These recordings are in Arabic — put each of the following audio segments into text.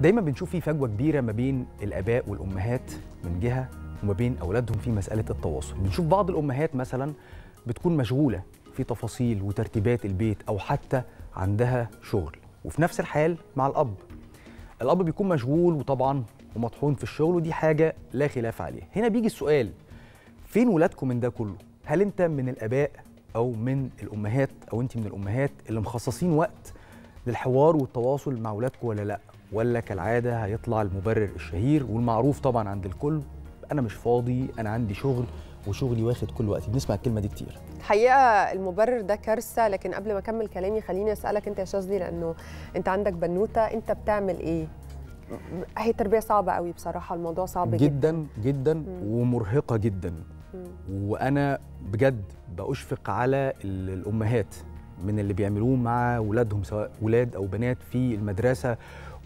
دايما بنشوف في فجوه كبيره ما بين الاباء والامهات من جهه وما بين اولادهم في مساله التواصل بنشوف بعض الامهات مثلا بتكون مشغوله في تفاصيل وترتيبات البيت او حتى عندها شغل وفي نفس الحال مع الاب الاب بيكون مشغول وطبعا ومطحون في الشغل ودي حاجه لا خلاف عليها هنا بيجي السؤال فين ولادكم من ده كله هل انت من الاباء او من الامهات او انت من الامهات اللي مخصصين وقت للحوار والتواصل مع ولادكم ولا لا ولا كالعاده هيطلع المبرر الشهير والمعروف طبعا عند الكل انا مش فاضي انا عندي شغل وشغلي واخد كل وقتي بنسمع الكلمه دي كتير الحقيقه المبرر ده كارثه لكن قبل ما اكمل كلامي خليني اسالك انت يا شاذلي لانه انت عندك بنوته انت بتعمل ايه هي تربيه صعبه قوي بصراحه الموضوع صعب جدا جدا, جدا ومرهقه جدا مم. وانا بجد بأشفق على الأمهات من اللي بيعملوه مع ولادهم سواء ولاد او بنات في المدرسه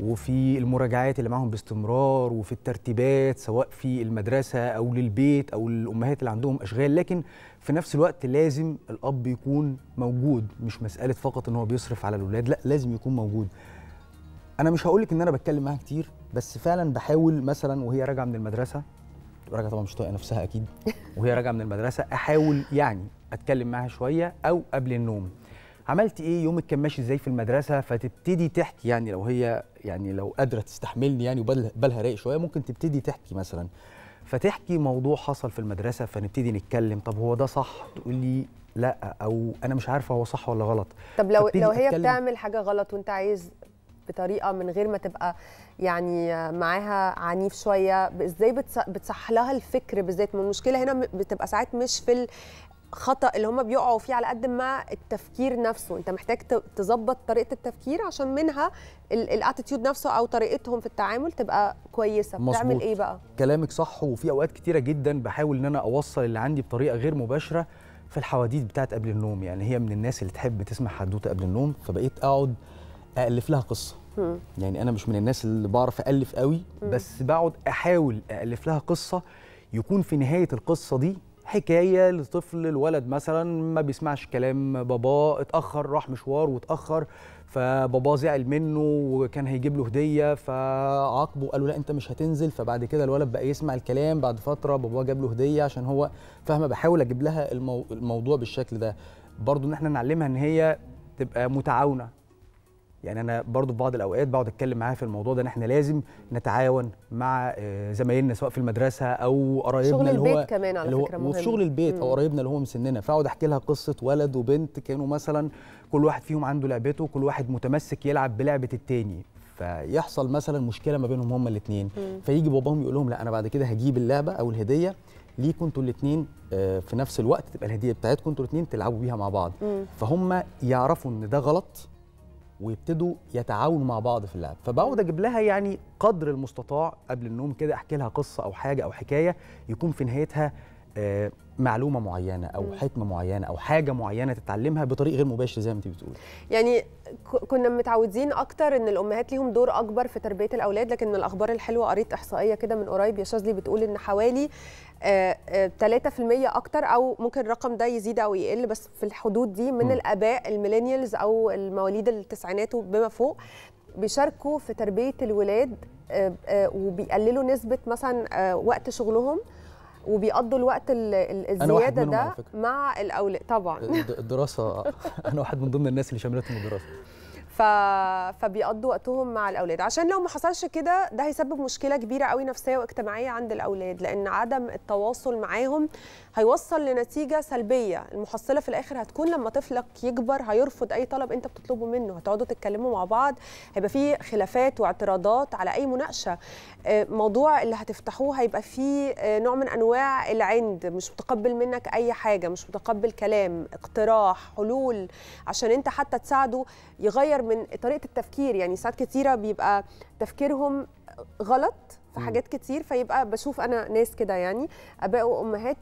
وفي المراجعات اللي معاهم باستمرار وفي الترتيبات سواء في المدرسه او للبيت او الامهات اللي عندهم اشغال لكن في نفس الوقت لازم الاب يكون موجود مش مساله فقط ان هو بيصرف على الاولاد لا لازم يكون موجود انا مش هقول لك ان انا بتكلم معاها كتير بس فعلا بحاول مثلا وهي راجعه من المدرسه راجعه طبعا مش طايقه نفسها اكيد وهي راجعه من المدرسه احاول يعني اتكلم معاها شويه او قبل النوم عملت ايه يومك كان ماشي ازاي في المدرسه فتبتدي تحكي يعني لو هي يعني لو قادره تستحملني يعني وبالها رايق شويه ممكن تبتدي تحكي مثلا فتحكي موضوع حصل في المدرسه فنبتدي نتكلم طب هو ده صح تقول لي لا او انا مش عارفه هو صح ولا غلط طب لو لو هي بتعمل حاجه غلط وانت عايز بطريقه من غير ما تبقى يعني معاها عنيف شويه ازاي بتصح لها الفكر بالذات ما المشكله هنا بتبقى ساعات مش في خطا اللي هم بيقعوا فيه على قد ما التفكير نفسه انت محتاج تظبط طريقه التفكير عشان منها الاتيتيود نفسه او طريقتهم في التعامل تبقى كويسه بتعمل ايه بقى كلامك صح وفي اوقات كتيره جدا بحاول ان انا اوصل اللي عندي بطريقه غير مباشره في الحواديت بتاعت قبل النوم يعني هي من الناس اللي تحب تسمع حدوته قبل النوم فبقيت اقعد الف لها قصه م. يعني انا مش من الناس اللي بعرف الف قوي م. بس بقعد احاول الف لها قصه يكون في نهايه القصه دي حكايه لطفل الولد مثلا ما بيسمعش كلام باباه اتاخر راح مشوار واتاخر فباباه زعل منه وكان هيجيب له هديه فعاقبه قال له لا انت مش هتنزل فبعد كده الولد بقى يسمع الكلام بعد فتره باباه جاب له هديه عشان هو فاهمه بحاول اجيب لها الموضوع بالشكل ده برضو ان احنا نعلمها ان هي تبقى متعاونه يعني انا برضو في بعض الاوقات بقعد اتكلم معاها في الموضوع ده ان احنا لازم نتعاون مع آه، زمايلنا سواء في المدرسه او قرايبنا اللي هو كمان على فكره مهم وشغل البيت او قرايبنا اللي هو مسننا فاقعد احكي لها قصه ولد وبنت كانوا مثلا كل واحد فيهم عنده لعبته وكل واحد متمسك يلعب بلعبه التاني فيحصل مثلا مشكله ما بينهم هما الاثنين فيجي باباهم يقول لهم لا انا بعد كده هجيب اللعبه او الهديه ليكم انتوا الاثنين آه، في نفس الوقت تبقى الهديه بتاعتكم انتوا الاثنين تلعبوا بيها مع بعض فهم يعرفوا ان ده غلط ويبتدوا يتعاونوا مع بعض في اللعب فبقعد اجيب لها يعني قدر المستطاع قبل النوم كده احكي لها قصه او حاجه او حكايه يكون في نهايتها آه، معلومه معينه او حكمه معينه او حاجه معينه تتعلمها بطريق غير مباشر زي ما انت بتقولي يعني كنا متعودين اكتر ان الامهات ليهم دور اكبر في تربيه الاولاد لكن من الاخبار الحلوه قريت احصائيه كده من قريب يا شاذلي بتقول ان حوالي 3% آه، آه، اكتر او ممكن الرقم ده يزيد او يقل بس في الحدود دي من م. الاباء الميلينيالز او المواليد التسعينات وبما فوق بيشاركوا في تربيه الولاد وبيقللوا نسبه مثلا وقت شغلهم وبيقضوا الوقت الزياده ده مع الاولاد طبعا الدراسه انا واحد من ضمن الناس اللي شاملتهم الدراسه ف... فبيقضوا وقتهم مع الاولاد عشان لو ما حصلش كده ده هيسبب مشكله كبيره قوي نفسيه واجتماعيه عند الاولاد لان عدم التواصل معاهم هيوصل لنتيجه سلبيه المحصله في الاخر هتكون لما طفلك يكبر هيرفض اي طلب انت بتطلبه منه هتقعدوا تتكلموا مع بعض هيبقى في خلافات واعتراضات على اي مناقشه آه، موضوع اللي هتفتحوه هيبقى فيه آه، نوع من انواع العند مش متقبل منك اي حاجه مش متقبل كلام اقتراح حلول عشان انت حتى تساعده يغير من طريقه التفكير يعني ساعات كتيره بيبقى تفكيرهم غلط في حاجات كتير فيبقى بشوف انا ناس كده يعني اباء وامهات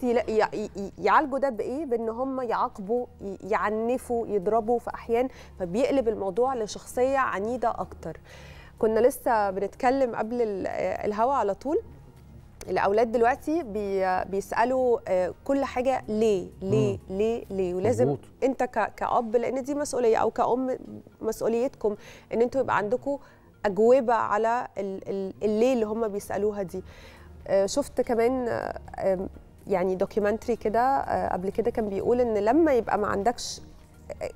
يعالجوا ده بايه بان هم يعاقبوا يعنفوا يضربوا في احيان فبيقلب الموضوع لشخصيه عنيده اكتر كنا لسه بنتكلم قبل الهوا على طول الاولاد دلوقتي بي بيسالوا آه، كل حاجه ليه ليه ليه ليه ولازم انت كاب لان دي مسؤوليه او كام مسؤوليتكم ان انتوا يبقى عندكم اجوبه على الليه اللي هم بيسالوها دي آه، شفت كمان يعني دوكيومنتري كده آه، قبل كده كان بيقول ان لما يبقى ما عندكش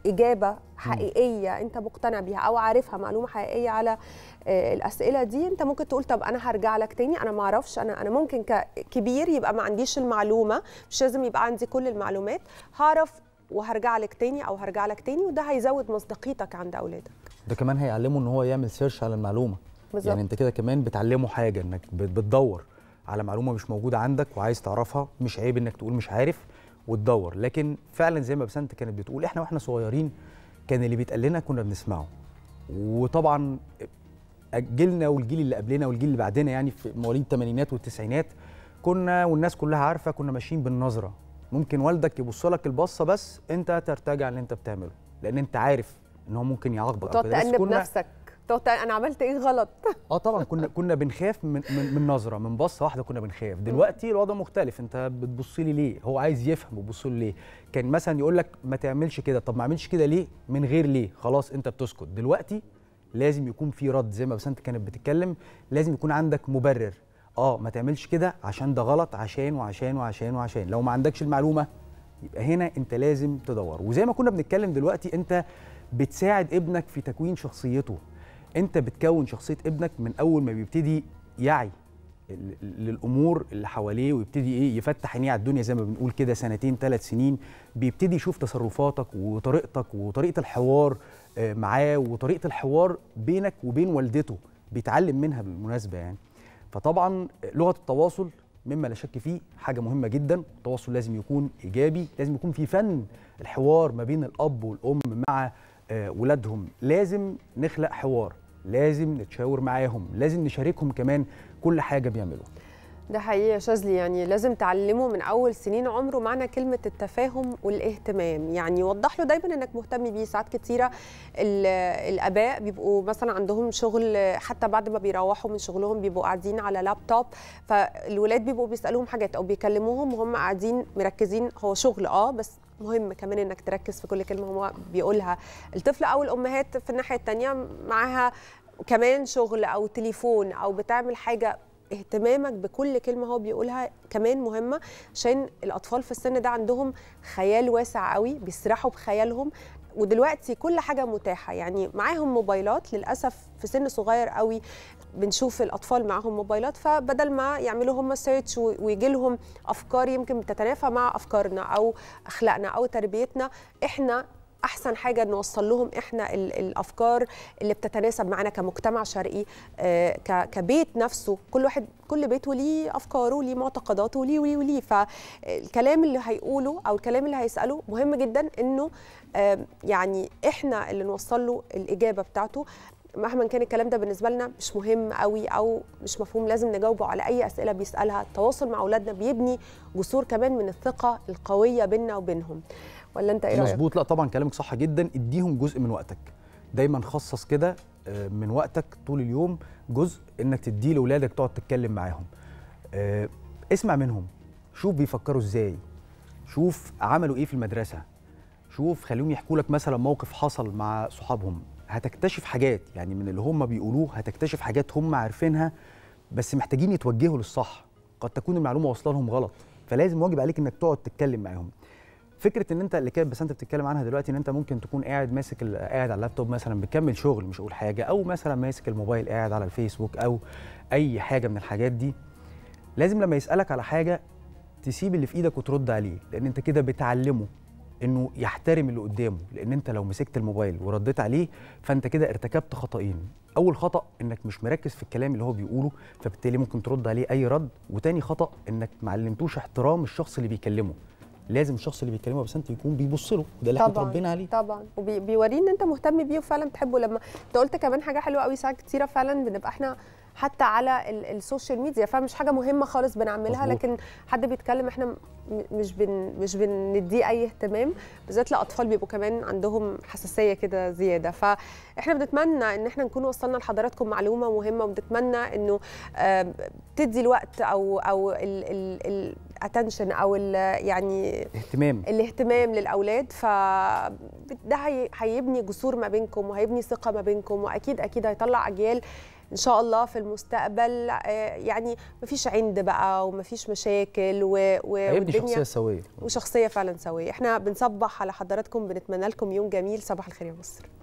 اجابه حقيقيه انت مقتنع بيها او عارفها معلومه حقيقيه على آه، الاسئله دي انت ممكن تقول طب انا هرجع لك تاني انا ما اعرفش انا انا ممكن ككبير يبقى ما عنديش المعلومه مش لازم يبقى عندي كل المعلومات هعرف وهرجع لك تاني او هرجع لك تاني وده هيزود مصداقيتك عند اولادك ده كمان هيعلمه ان هو يعمل سيرش على المعلومه بالزبط. يعني انت كده كمان بتعلمه حاجه انك بتدور على معلومه مش موجوده عندك وعايز تعرفها مش عيب انك تقول مش عارف وتدور لكن فعلا زي ما بسنت كانت بتقول احنا واحنا صغيرين كان اللي بيتقال لنا كنا بنسمعه وطبعا جيلنا والجيل اللي قبلنا والجيل اللي بعدنا يعني في مواليد الثمانينات والتسعينات كنا والناس كلها عارفه كنا ماشيين بالنظره ممكن والدك يبص لك البصه بس انت ترتجع اللي انت بتعمله لان انت عارف ان هو ممكن يعاقبك تقعد تقلب نفسك تقعد انا عملت ايه غلط اه طبعا كنا كنا بنخاف من من, من نظره من بصه واحده كنا بنخاف دلوقتي الوضع مختلف انت بتبص لي ليه هو عايز يفهم وبص له ليه كان مثلا يقول لك ما تعملش كده طب ما اعملش كده ليه من غير ليه خلاص انت بتسكت دلوقتي لازم يكون في رد زي ما بسنت كانت بتتكلم لازم يكون عندك مبرر اه ما تعملش كده عشان ده غلط عشان وعشان وعشان وعشان لو ما عندكش المعلومه يبقى هنا انت لازم تدور وزي ما كنا بنتكلم دلوقتي انت بتساعد ابنك في تكوين شخصيته انت بتكون شخصيه ابنك من اول ما بيبتدي يعي للامور اللي حواليه ويبتدي ايه يفتح عينيه على الدنيا زي ما بنقول كده سنتين ثلاث سنين بيبتدي يشوف تصرفاتك وطريقتك وطريقه الحوار آه، معاه وطريقه الحوار بينك وبين والدته بيتعلم منها بالمناسبه يعني فطبعا لغه التواصل مما لا شك فيه حاجه مهمه جدا التواصل لازم يكون ايجابي لازم يكون في فن الحوار ما بين الاب والام مع آه، ولادهم لازم نخلق حوار لازم نتشاور معاهم لازم نشاركهم كمان كل حاجه بيعملوها ده حقيقي يا شاذلي يعني لازم تعلمه من اول سنين عمره معنى كلمه التفاهم والاهتمام يعني وضح له دايما انك مهتم بيه ساعات كتيره الاباء بيبقوا مثلا عندهم شغل حتى بعد ما بيروحوا من شغلهم بيبقوا قاعدين على لابتوب فالولاد بيبقوا بيسالوهم حاجات او بيكلموهم وهم قاعدين مركزين هو شغل اه بس مهم كمان انك تركز في كل كلمه هو بيقولها الطفل او الامهات في الناحيه الثانيه معاها كمان شغل او تليفون او بتعمل حاجه اهتمامك بكل كلمه هو بيقولها كمان مهمه عشان الاطفال في السن ده عندهم خيال واسع قوي بيسرحوا بخيالهم ودلوقتي كل حاجه متاحه يعني معاهم موبايلات للاسف في سن صغير قوي بنشوف الاطفال معاهم موبايلات فبدل ما يعملوا هم سيرش ويجي لهم افكار يمكن تتنافى مع افكارنا او اخلاقنا او تربيتنا احنا احسن حاجه نوصل لهم احنا الافكار اللي بتتناسب معانا كمجتمع شرقي آه، كبيت نفسه كل واحد كل بيت وليه افكاره وليه معتقداته وليه وليه وليه فالكلام اللي هيقوله او الكلام اللي هيساله مهم جدا انه يعني احنا اللي نوصل له الاجابه بتاعته مهما كان الكلام ده بالنسبه لنا مش مهم قوي او مش مفهوم لازم نجاوبه على اي اسئله بيسالها التواصل مع اولادنا بيبني جسور كمان من الثقه القويه بيننا وبينهم ولا انت ايه مظبوط لا طبعا كلامك صح جدا اديهم جزء من وقتك دايما خصص كده آه، من وقتك طول اليوم جزء انك تديه لاولادك تقعد تتكلم معاهم آه، اسمع منهم شوف بيفكروا ازاي شوف عملوا ايه في المدرسه شوف خليهم يحكوا لك مثلا موقف حصل مع صحابهم هتكتشف حاجات يعني من اللي هم بيقولوه هتكتشف حاجات هم عارفينها بس محتاجين يتوجهوا للصح قد تكون المعلومه واصله لهم غلط فلازم واجب عليك انك تقعد تتكلم معاهم فكره ان انت اللي كانت بس انت بتتكلم عنها دلوقتي ان انت ممكن تكون قاعد ماسك قاعد على اللابتوب مثلا بتكمل شغل مش اقول حاجه او مثلا ماسك الموبايل قاعد على الفيسبوك او اي حاجه من الحاجات دي لازم لما يسالك على حاجه تسيب اللي في ايدك وترد عليه لان انت كده بتعلمه انه يحترم اللي قدامه لان انت لو مسكت الموبايل ورديت عليه فانت كده ارتكبت خطأين اول خطأ انك مش مركز في الكلام اللي هو بيقوله فبالتالي ممكن ترد عليه اي رد وتاني خطأ انك معلمتوش احترام الشخص اللي بيكلمه لازم الشخص اللي بيتكلمه بسنت يكون بيبص له وده اللي احنا اتربينا عليه طبعا وبيوريه ان انت مهتم بيه وفعلا بتحبه لما انت قلت كمان حاجه حلوه قوي ساعات كتيره فعلا بنبقى احنا حتى على السوشيال ميديا فمش حاجه مهمه خالص بنعملها مظبوط. لكن حد بيتكلم احنا مش بن مش بنديه اي اهتمام بالذات لاطفال بيبقوا كمان عندهم حساسيه كده زياده فاحنا بنتمنى ان احنا نكون وصلنا لحضراتكم معلومه مهمه وبنتمنى انه آه، تدي الوقت او او ال ال ال الاتنشن او ال يعني اهتمام الاهتمام للاولاد فده هيبني جسور ما بينكم وهيبني ثقه ما بينكم واكيد اكيد هيطلع اجيال ان شاء الله في المستقبل آه، يعني مفيش عند بقى ومفيش مشاكل و... والدنيا شخصيه سويه وشخصيه فعلا سويه احنا بنصبح على حضراتكم بنتمنى لكم يوم جميل صباح الخير يا مصر